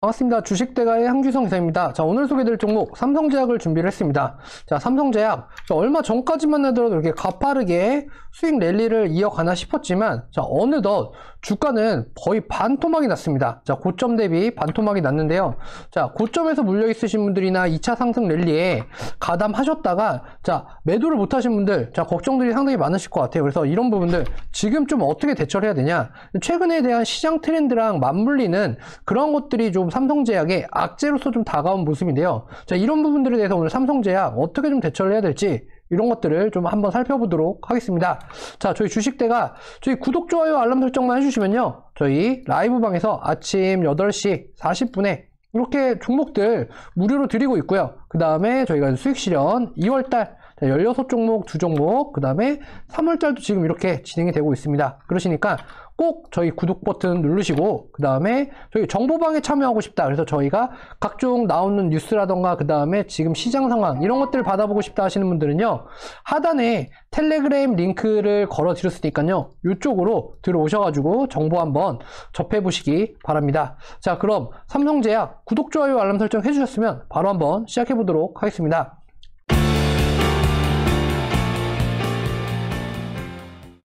반갑습니다. 주식대가의 한규성 기사입니다. 자, 오늘 소개될 종목 삼성제약을 준비를 했습니다. 자, 삼성제약 자, 얼마 전까지만 하더라도 이렇게 가파르게 수익 랠리를 이어가나 싶었지만 자, 어느덧 주가는 거의 반토막이 났습니다. 자, 고점 대비 반토막이 났는데요. 자, 고점에서 물려 있으신 분들이나 2차 상승 랠리에 가담하셨다가 자, 매도를 못 하신 분들 자, 걱정들이 상당히 많으실 것 같아요. 그래서 이런 부분들 지금 좀 어떻게 대처를 해야 되냐? 최근에 대한 시장 트렌드랑 맞물리는 그런 것들이 좀좀 삼성제약의 악재로서 좀 다가온 모습인데요. 자, 이런 부분들에 대해서 오늘 삼성제약 어떻게 좀 대처를 해야 될지 이런 것들을 좀 한번 살펴보도록 하겠습니다. 자, 저희 주식대가 저희 구독, 좋아요, 알람 설정만 해주시면요. 저희 라이브방에서 아침 8시 40분에 이렇게 종목들 무료로 드리고 있고요. 그 다음에 저희가 수익 실현 2월달 16종목, 2종목, 그 다음에 3월달도 지금 이렇게 진행이 되고 있습니다. 그러시니까 꼭 저희 구독 버튼 누르시고 그 다음에 저희 정보방에 참여하고 싶다 그래서 저희가 각종 나오는 뉴스라던가 그 다음에 지금 시장 상황 이런 것들을 받아보고 싶다 하시는 분들은요 하단에 텔레그램 링크를 걸어 드렸으니까요 이쪽으로 들어오셔가지고 정보 한번 접해 보시기 바랍니다 자 그럼 삼성제약 구독 좋아요 알람 설정 해주셨으면 바로 한번 시작해 보도록 하겠습니다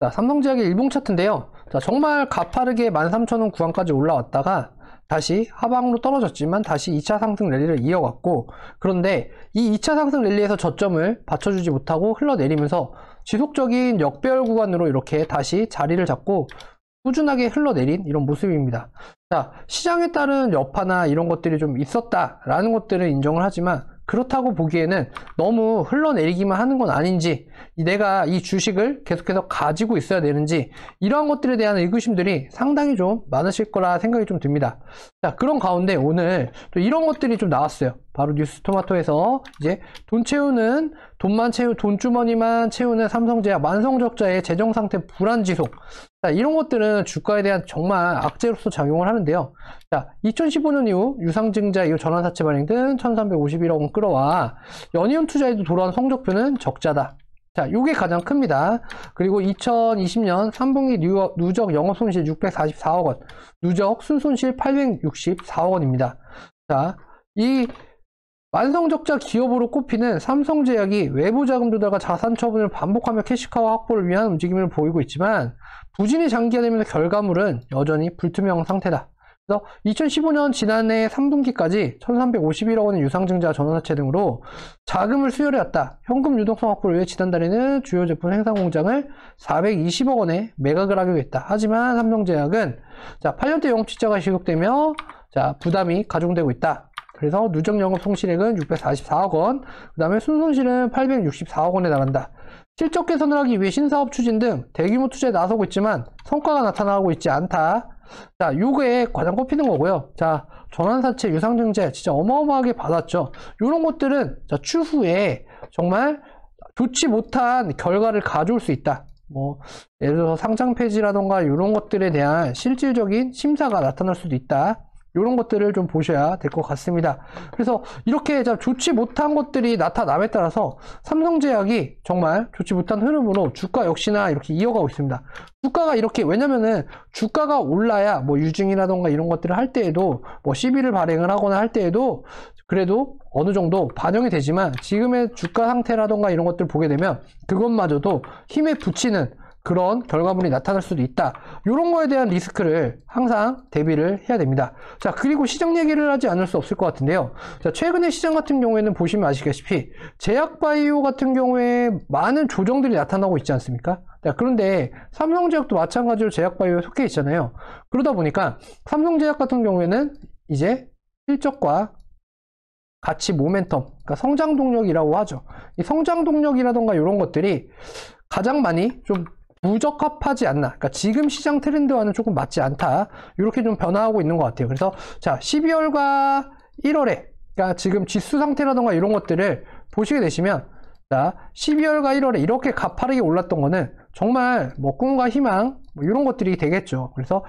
자, 삼성제약의 일봉 차트인데요. 자, 정말 가파르게 13,000원 구간까지 올라왔다가 다시 하방으로 떨어졌지만 다시 2차 상승 랠리를 이어갔고 그런데 이 2차 상승 랠리에서 저점을 받쳐주지 못하고 흘러내리면서 지속적인 역별 구간으로 이렇게 다시 자리를 잡고 꾸준하게 흘러내린 이런 모습입니다. 자, 시장에 따른 여파나 이런 것들이 좀 있었다라는 것들을 인정을 하지만 그렇다고 보기에는 너무 흘러내리기만 하는 건 아닌지 내가 이 주식을 계속해서 가지고 있어야 되는지 이러한 것들에 대한 의구심들이 상당히 좀 많으실 거라 생각이 좀 듭니다 자 그런 가운데 오늘 또 이런 것들이 좀 나왔어요 바로 뉴스토마토에서 이제 돈 채우는 돈만 채우 돈 주머니만 채우는 삼성제약 만성적자의 재정 상태 불안 지속 자, 이런 것들은 주가에 대한 정말 악재로서 작용을 하는데요. 자, 2015년 이후 유상증자 이후 전환사채 발행 등 1351억 원 끌어와 연이은 투자에도 돌아온 성적표는 적자다. 자, 이게 가장 큽니다. 그리고 2020년 3분기 뉴, 누적 영업손실 644억 원, 누적 순손실 864억 원입니다. 자, 이 만성적자 기업으로 꼽히는 삼성제약이 외부 자금 조달과 자산 처분을 반복하며 캐시카와 확보를 위한 움직임을 보이고 있지만 부진이 장기화되면서 결과물은 여전히 불투명 상태다. 그래서 2015년 지난해 3분기까지 1351억 원의 유상증자 전환사채 등으로 자금을 수혈해왔다. 현금 유동성 확보를 위해 지난달에는 주요 제품 생산 공장을 420억 원에 매각을 하기로 했다. 하지만 삼성제약은 자 8년대 영업지자가 시급되며 자 부담이 가중되고 있다. 그래서 누적 영업 손실액은 644억 원, 그 다음에 순손실은 864억 원에 달한다. 실적 개선을 하기 위해 신사업 추진 등 대규모 투자에 나서고 있지만 성과가 나타나고 있지 않다. 자, 요게 가장 꼽히는 거고요. 자, 전환사채, 유상증자 진짜 어마어마하게 받았죠. 요런 것들은 자, 추후에 정말 좋지 못한 결과를 가져올 수 있다. 뭐 예를 들어서 상장 폐지라던가 요런 것들에 대한 실질적인 심사가 나타날 수도 있다. 이런 것들을 좀 보셔야 될 것 같습니다. 그래서 이렇게 좋지 못한 것들이 나타남에 따라서 삼성제약이 정말 좋지 못한 흐름으로 주가 역시나 이렇게 이어가고 있습니다. 주가가 이렇게 왜냐면은 주가가 올라야 뭐 유증이라던가 이런 것들을 할 때에도 뭐 시비를 발행을 하거나 할 때에도 그래도 어느 정도 반영이 되지만 지금의 주가 상태라던가 이런 것들 을 보게 되면 그것마저도 힘에 붙이는 그런 결과물이 나타날 수도 있다. 이런 거에 대한 리스크를 항상 대비를 해야 됩니다. 자, 그리고 시장 얘기를 하지 않을 수 없을 것 같은데요. 자, 최근에 시장 같은 경우에는 보시면 아시겠시피 제약바이오 같은 경우에 많은 조정들이 나타나고 있지 않습니까? 자, 그런데 삼성제약도 마찬가지로 제약바이오에 속해 있잖아요. 그러다 보니까 삼성제약 같은 경우에는 이제 실적과 같이 모멘텀, 그러니까 성장 동력이라고 하죠. 이 성장 동력이라던가 이런 것들이 가장 많이 좀 무적합하지 않나 그러니까 지금 시장 트렌드와는 조금 맞지 않다 이렇게 좀 변화하고 있는 것 같아요 그래서 자 12월과 1월에 그러니까 지금 지수 상태라던가 이런 것들을 보시게 되시면 자 12월과 1월에 이렇게 가파르게 올랐던 거는 정말 뭐 꿈과 희망 뭐 이런 것들이 되겠죠 그래서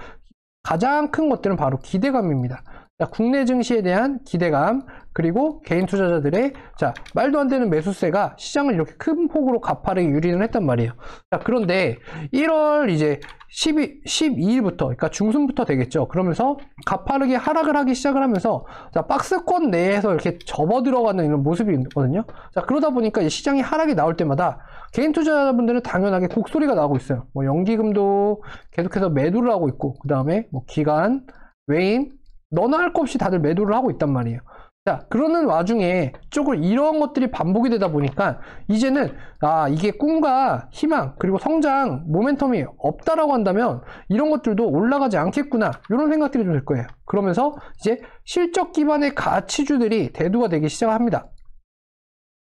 가장 큰 것들은 바로 기대감입니다 자, 국내 증시에 대한 기대감 그리고 개인 투자자들의 자 말도 안 되는 매수세가 시장을 이렇게 큰 폭으로 가파르게 유린을 했단 말이에요. 자 그런데 1월 이제 12, 12일부터 그러니까 중순부터 되겠죠. 그러면서 가파르게 하락을 하기 시작을 하면서 자 박스권 내에서 이렇게 접어 들어가는 이런 모습이 있거든요. 자 그러다 보니까 시장이 하락이 나올 때마다 개인 투자자분들은 당연하게 곡소리가 나고 오 있어요. 뭐 연기금도 계속해서 매도를 하고 있고 그 다음에 뭐 기간 외인 너나 할 것 없이 다들 매도를 하고 있단 말이에요. 자, 그러는 와중에 조금 이런 것들이 반복이 되다 보니까 이제는 아, 이게 꿈과 희망, 그리고 성장, 모멘텀이 없다라고 한다면 이런 것들도 올라가지 않겠구나. 이런 생각들이 좀들 거예요. 그러면서 이제 실적 기반의 가치주들이 대두가 되기 시작합니다.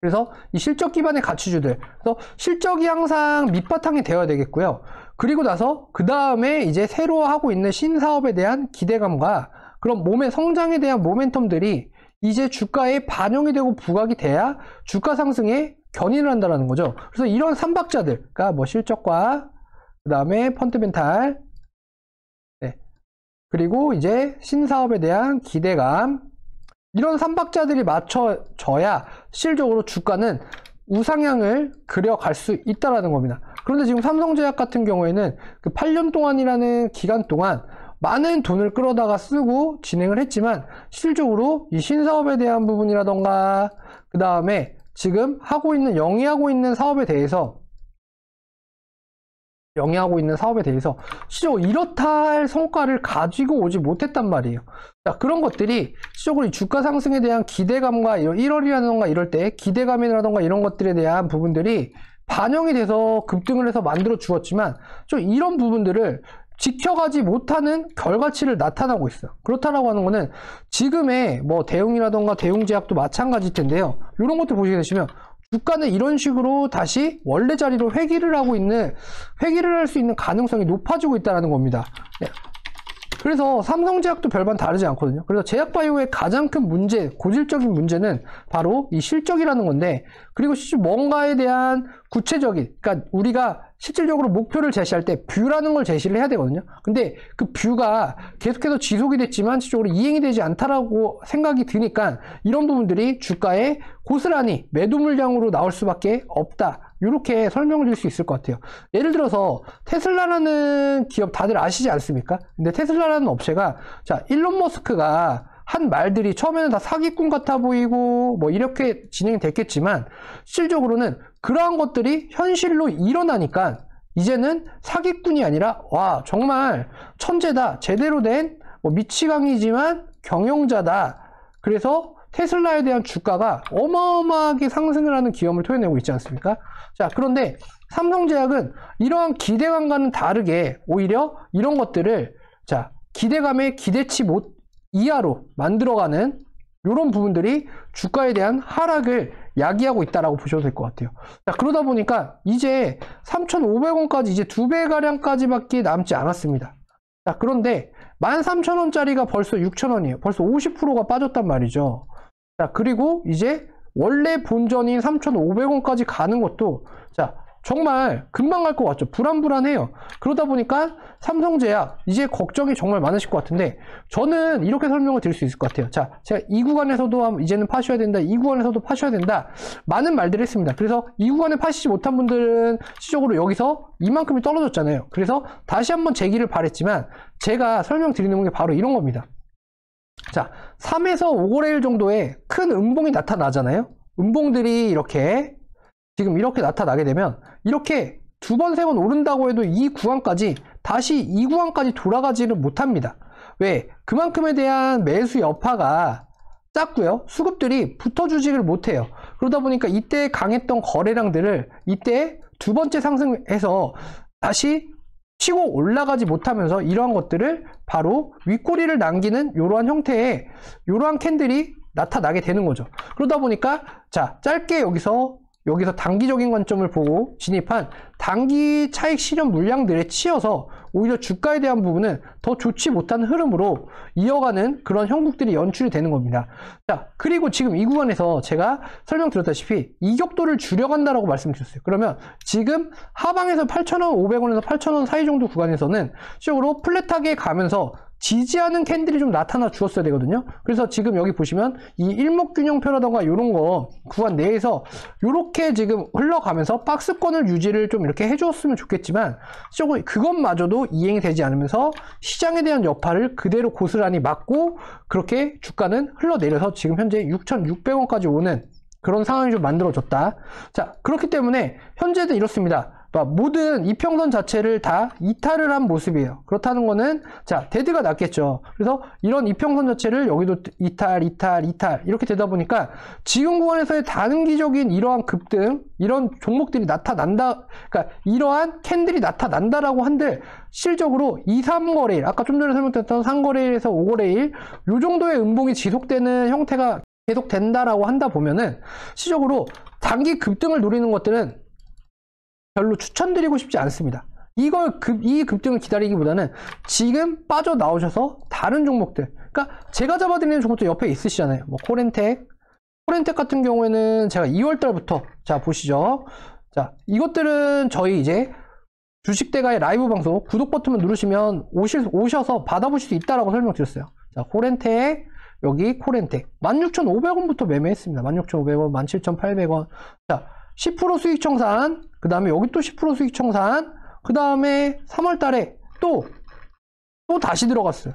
그래서 이 실적 기반의 가치주들, 그래서 실적이 항상 밑바탕이 되어야 되겠고요. 그리고 나서 그 다음에 이제 새로 하고 있는 신사업에 대한 기대감과 그럼 몸의 성장에 대한 모멘텀들이 이제 주가에 반영이 되고 부각이 돼야 주가 상승에 견인을 한다는 거죠. 그래서 이런 삼박자들, 그러니까 뭐 실적과 그 다음에 펀드멘탈 네. 그리고 이제 신사업에 대한 기대감 이런 삼박자들이 맞춰져야 실적으로 주가는 우상향을 그려갈 수있다는 겁니다. 그런데 지금 삼성제약 같은 경우에는 그 8년 동안이라는 기간 동안 많은 돈을 끌어다가 쓰고 진행을 했지만 실적으로 이 신사업에 대한 부분이라던가 그 다음에 지금 하고 있는 영위하고 있는 사업에 대해서 영위하고 있는 사업에 대해서 실적로 이렇다 할 성과를 가지고 오지 못했단 말이에요 자, 그런 것들이 실적으로 주가 상승에 대한 기대감과 1월이라던가 이럴 때 기대감이라던가 이런 것들에 대한 부분들이 반영이 돼서 급등을 해서 만들어 주었지만 좀 이런 부분들을 지켜가지 못하는 결과치를 나타나고 있어요. 그렇다라고 하는 거는 지금의 뭐 대웅이라던가 대웅제약도 마찬가지일 텐데요. 이런 것도 보시게 되시면 주가는 이런 식으로 다시 원래 자리로 회귀를 하고 있는 회귀를 할 수 있는 가능성이 높아지고 있다는 겁니다. 네. 그래서 삼성제약도 별반 다르지 않거든요. 그래서 제약바이오의 가장 큰 문제, 고질적인 문제는 바로 이 실적이라는 건데 그리고 뭔가에 대한 구체적인, 그러니까 우리가 실질적으로 목표를 제시할 때 뷰라는 걸 제시를 해야 되거든요. 근데 그 뷰가 계속해서 지속이 됐지만 실질적으로 이행이 되지 않다라고 생각이 드니까 이런 부분들이 주가에 고스란히 매도 물량으로 나올 수밖에 없다. 이렇게 설명을 드릴 수 있을 것 같아요. 예를 들어서 테슬라라는 기업 다들 아시지 않습니까? 근데 테슬라라는 업체가 자 일론 머스크가 한 말들이 처음에는 다 사기꾼 같아 보이고 뭐 이렇게 진행이 됐겠지만 실적으로는 질 그러한 것들이 현실로 일어나니까 이제는 사기꾼이 아니라 와 정말 천재다 제대로 된뭐 미치광이지만 경영자다 그래서 테슬라에 대한 주가가 어마어마하게 상승을 하는 기염을 토해내고 있지 않습니까? 자, 그런데 삼성제약은 이러한 기대감과는 다르게 오히려 이런 것들을 자, 기대감에 기대치 못, 이하로 만들어가는 이런 부분들이 주가에 대한 하락을 야기하고 있다라고 보셔도 될 것 같아요. 자, 그러다 보니까 이제 3,500원까지 이제 두 배 가량까지밖에 남지 않았습니다. 자, 그런데 13,000원짜리가 벌써 6,000원이에요. 벌써 50%가 빠졌단 말이죠. 자, 그리고 이제 원래 본전인 3,500원까지 가는 것도 자, 정말 금방 갈 것 같죠. 불안불안해요. 그러다 보니까 삼성제약 이제 걱정이 정말 많으실 것 같은데 저는 이렇게 설명을 드릴 수 있을 것 같아요. 자, 제가 이 구간에서도 이제는 파셔야 된다. 이 구간에서도 파셔야 된다. 많은 말들을 했습니다. 그래서 이 구간에 파시지 못한 분들은 시적으로 여기서 이만큼이 떨어졌잖아요. 그래서 다시 한번 재기를 바랬지만 제가 설명드리는 게 바로 이런 겁니다. 자, 3에서 5거래일 정도에큰 음봉이 나타나잖아요. 음봉들이 이렇게 지금 이렇게 나타나게 되면 이렇게 두 번, 세 번 오른다고 해도 이 구간까지 다시 이 구간까지 돌아가지를 못합니다. 왜? 그만큼에 대한 매수 여파가 작고요. 수급들이 붙어주지를 못해요. 그러다 보니까 이때 강했던 거래량들을 이때 두 번째 상승해서 다시 치고 올라가지 못하면서 이러한 것들을 바로 윗꼬리를 남기는 이러한 형태의 이러한 캔들이 나타나게 되는 거죠. 그러다 보니까 자 짧게 여기서 여기서 단기적인 관점을 보고 진입한 단기 차익 실현 물량들에 치여서 오히려 주가에 대한 부분은 더 좋지 못한 흐름으로 이어가는 그런 형국들이 연출이 되는 겁니다. 자, 그리고 지금 이 구간에서 제가 설명드렸다시피 이격도를 줄여간다라고 말씀드렸어요. 그러면 지금 하방에서 8,500원에서 8,000원 사이 정도 구간에서는 실적으로 플랫하게 가면서 지지하는 캔들이 좀 나타나 주었어야 되거든요 그래서 지금 여기 보시면 이 일목균형표라던가 이런 거 구간 내에서 이렇게 지금 흘러가면서 박스권을 유지를 좀 이렇게 해주었으면 좋겠지만 조금 그것마저도 이행이 되지 않으면서 시장에 대한 여파를 그대로 고스란히 막고 그렇게 주가는 흘러내려서 지금 현재 6,600원까지 오는 그런 상황이 좀 만들어졌다 자 그렇기 때문에 현재도 이렇습니다 그러니까 모든 이평선 자체를 다 이탈을 한 모습이에요. 그렇다는 거는 자 데드가 낫겠죠. 그래서 이런 이평선 자체를 여기도 이탈, 이탈, 이탈 이렇게 되다 보니까 지금 구간에서의 단기적인 이러한 급등 이런 종목들이 나타난다. 그러니까 이러한 캔들이 나타난다라고 한들 실적으로 2, 3거래일 아까 좀 전에 설명드렸던 3거래일에서 5거래일 요 정도의 음봉이 지속되는 형태가 계속 된다라고 한다 보면은 시적으로 단기 급등을 노리는 것들은 별로 추천드리고 싶지 않습니다. 이걸 급, 이 급등을 기다리기보다는 지금 빠져나오셔서 다른 종목들 그러니까 제가 잡아드리는 종목들 옆에 있으시잖아요 뭐 코렌텍 코렌텍 같은 경우에는 제가 2월 달부터 자 보시죠 자 이것들은 저희 이제 주식대가의 라이브 방송 구독 버튼을 누르시면 오실, 오셔서 받아보실 수 있다라고 설명드렸어요 자 코렌텍 여기 코렌텍 16,500원부터 매매했습니다 16,500원 17,800원 자10% 수익 청산, 그 다음에 여기 또 10% 수익 청산, 그 다음에 3월 달에 또, 또 다시 들어갔어요.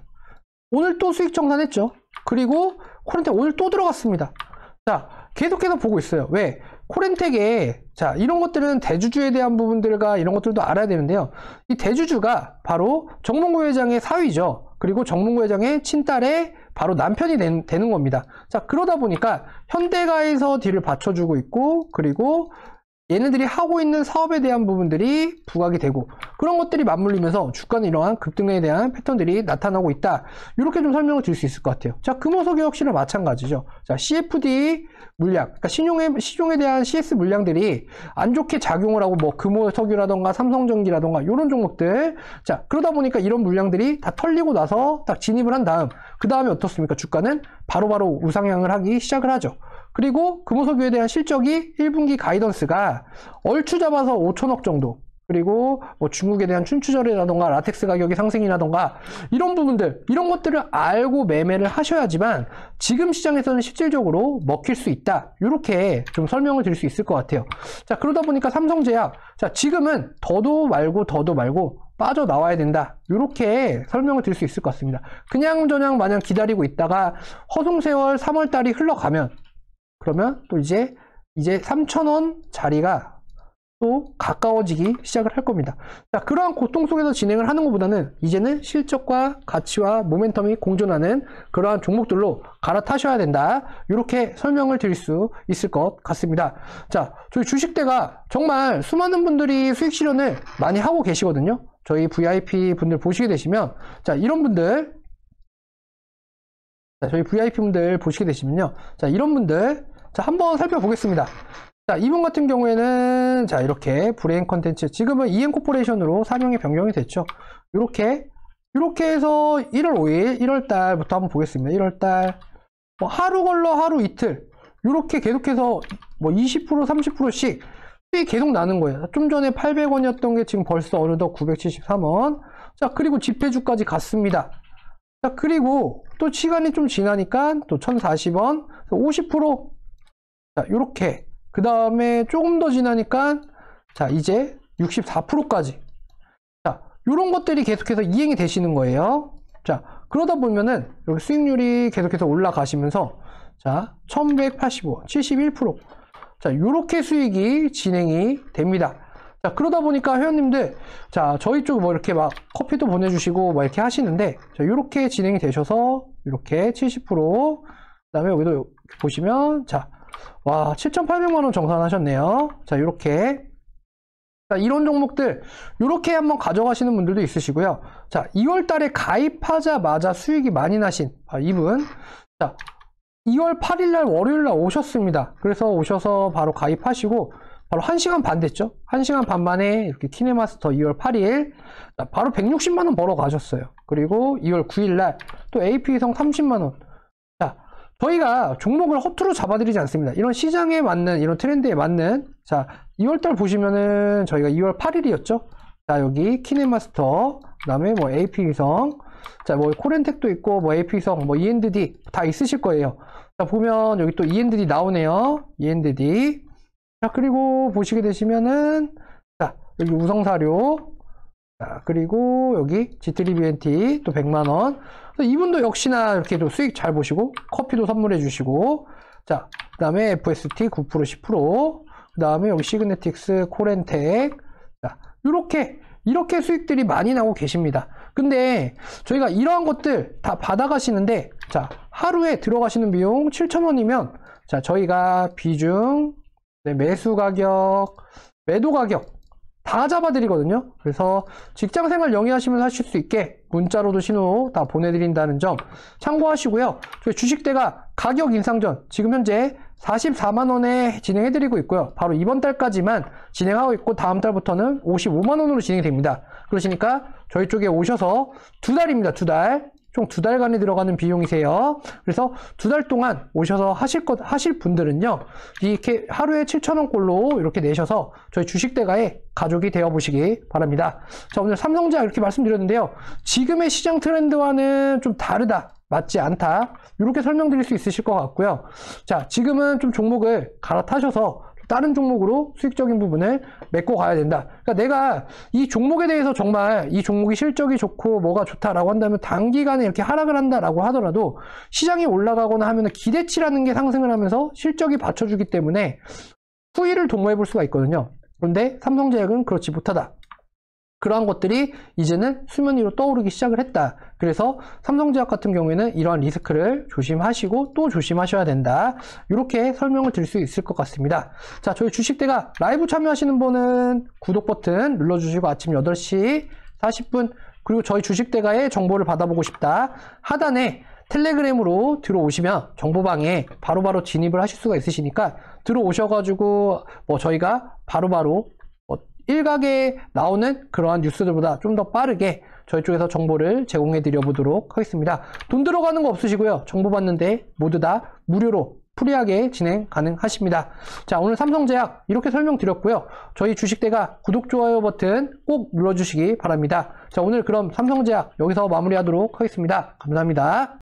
오늘 또 수익 청산했죠. 그리고 코렌텍 오늘 또 들어갔습니다. 자, 계속해서 보고 있어요. 왜? 코렌텍에, 자, 이런 것들은 대주주에 대한 부분들과 이런 것들도 알아야 되는데요. 이 대주주가 바로 정몽구 회장의 사위죠. 그리고 정문구 회장의 친딸의 바로 남편이 된, 되는 겁니다. 자, 그러다 보니까 현대가에서 뒤를 받쳐주고 있고, 그리고 얘네들이 하고 있는 사업에 대한 부분들이 부각이 되고 그런 것들이 맞물리면서 주가는 이러한 급등에 대한 패턴들이 나타나고 있다 이렇게 좀 설명을 드릴 수 있을 것 같아요 자 금호석유 역시나 마찬가지죠 자 CFD 물량 그러니까 신용에, 시종에 대한 CS 물량들이 안 좋게 작용을 하고 뭐 금호석유라던가 삼성전기라던가 이런 종목들 자 그러다 보니까 이런 물량들이 다 털리고 나서 딱 진입을 한 다음 그 다음에 어떻습니까 주가는 바로바로 바로 우상향을 하기 시작을 하죠 그리고 금호석유에 그 대한 실적이 1분기 가이던스가 얼추 잡아서 5천억 정도 그리고 뭐 중국에 대한 춘추절이라던가 라텍스 가격이 상승이라던가 이런 부분들 이런 것들을 알고 매매를 하셔야지만 지금 시장에서는 실질적으로 먹힐 수 있다 이렇게 좀 설명을 드릴 수 있을 것 같아요 자 그러다 보니까 삼성제약 자 지금은 더도 말고 더도 말고 빠져나와야 된다 이렇게 설명을 드릴 수 있을 것 같습니다 그냥 저냥 마냥 기다리고 있다가 허송세월 3월달이 흘러가면 그러면 또 이제 이제 3,000원 자리가 또 가까워지기 시작을 할 겁니다. 자, 그러한 고통 속에서 진행을 하는 것보다는 이제는 실적과 가치와 모멘텀이 공존하는 그러한 종목들로 갈아타셔야 된다. 이렇게 설명을 드릴 수 있을 것 같습니다. 자, 저희 주식대가 정말 수많은 분들이 수익 실현을 많이 하고 계시거든요. 저희 VIP 분들 보시게 되시면 자, 이런 분들 자, 저희 VIP 분들 보시게 되시면요. 자, 이런 분들 자, 한번 살펴보겠습니다. 자, 이분 같은 경우에는 자, 이렇게 브레인 컨텐츠 지금은 EN 코퍼레이션으로 사명이 변경이 됐죠. 이렇게 이렇게 해서 1월 5일, 1월 달부터 한번 보겠습니다. 1월 달뭐 하루 걸러 하루 이틀 이렇게 계속해서 뭐20% 30%씩 수익 계속 나는 거예요. 좀 전에 800원이었던 게 지금 벌써 어느덧 973원. 자, 그리고 집회주까지 갔습니다. 자, 그리고 또 시간이 좀 지나니까 또 1040원, 50% 자, 요렇게. 그 다음에 조금 더 지나니까 자, 이제 64%까지. 자, 요런 것들이 계속해서 이행이 되시는 거예요. 자, 그러다 보면은 여기 수익률이 계속해서 올라가시면서 자, 1185, 71%. 자, 요렇게 수익이 진행이 됩니다. 자, 그러다 보니까 회원님들, 자, 저희 쪽 뭐 이렇게 막 커피도 보내주시고 막 뭐 이렇게 하시는데, 자, 요렇게 진행이 되셔서, 이렇게 70%, 그 다음에 여기도 보시면, 자, 와 7,800만원 정산하셨네요 자 이렇게 자, 이런 종목들 이렇게 한번 가져가시는 분들도 있으시고요 자 2월달에 가입하자마자 수익이 많이 나신 아, 이분 자 2월 8일날 월요일날 오셨습니다 그래서 오셔서 바로 가입하시고 바로 1시간 반 됐죠 1시간 반 만에 이렇게 티네마스터 2월 8일 자, 바로 160만원 벌어 가셨어요 그리고 2월 9일날 또 AP성 30만원 저희가 종목을 허투루 잡아드리지 않습니다. 이런 시장에 맞는 이런 트렌드에 맞는 자 2월달 보시면은 저희가 2월 8일이었죠. 자 여기 키네마스터 그다음에 뭐 AP위성 자 뭐 코렌텍도 있고 뭐 AP위성 뭐 ENDD 다 있으실 거예요. 자 보면 여기 또 ENDD 나오네요. ENDD 자 그리고 보시게 되시면은 자 여기 우성사료 자 그리고 여기 G3BNT 또 100만원 이분도 역시나 이렇게 좀 수익 잘 보시고 커피도 선물해 주시고 자 그 다음에 FST 9% 10%그 다음에 여기 시그네틱스 코렌텍 자 이렇게 이렇게 수익들이 많이 나고 오 계십니다 근데 저희가 이러한 것들 다 받아가시는데 자 하루에 들어가시는 비용 7천원이면 자 저희가 비중 네, 매수 가격 매도 가격 다 잡아드리거든요. 그래서 직장생활 영위하시면 하실 수 있게 문자로도 신호 다 보내드린다는 점 참고하시고요. 주식대가 가격 인상 전 지금 현재 44만원에 진행해드리고 있고요. 바로 이번 달까지만 진행하고 있고 다음 달부터는 55만원으로 진행됩니다. 그러시니까 저희 쪽에 오셔서 두 달입니다. 두 달. 총두 달간이 들어가는 비용이세요. 그래서 두 달 동안 오셔서 하실 것 하실 분들은요. 이렇게 하루에 7천원꼴로 이렇게 내셔서 저희 주식대가의 가족이 되어 보시기 바랍니다. 자, 오늘 삼성자 이렇게 말씀드렸는데요. 지금의 시장 트렌드와는 좀 다르다. 맞지 않다 이렇게 설명드릴 수 있으실 것 같고요 자 지금은 좀 종목을 갈아타셔서 다른 종목으로 수익적인 부분을 메꿔 가야 된다. 그러니까 내가 이 종목에 대해서 정말 이 종목이 실적이 좋고 뭐가 좋다라고 한다면 단기간에 이렇게 하락을 한다라고 하더라도 시장이 올라가거나 하면 기대치라는 게 상승을 하면서 실적이 받쳐주기 때문에 후위를 동모해볼 수가 있거든요. 그런데 삼성제약은 그렇지 못하다. 그러한 것들이 이제는 수면 위로 떠오르기 시작을 했다. 그래서 삼성제약 같은 경우에는 이러한 리스크를 조심하시고 또 조심하셔야 된다. 이렇게 설명을 드릴 수 있을 것 같습니다. 자, 저희 주식대가 라이브 참여하시는 분은 구독 버튼 눌러주시고 아침 8시 40분 그리고 저희 주식대가의 정보를 받아보고 싶다. 하단에 텔레그램으로 들어오시면 정보방에 바로바로 진입을 하실 수가 있으시니까 들어오셔가지고 뭐 저희가 바로바로 일각에 나오는 그러한 뉴스들보다 좀 더 빠르게 저희 쪽에서 정보를 제공해 드려 보도록 하겠습니다. 돈 들어가는 거 없으시고요. 정보 받는데 모두 다 무료로 프리하게 진행 가능하십니다. 자, 오늘 삼성제약 이렇게 설명드렸고요. 저희 주식대가 구독, 좋아요 버튼 꼭 눌러주시기 바랍니다. 자, 오늘 그럼 삼성제약 여기서 마무리하도록 하겠습니다. 감사합니다.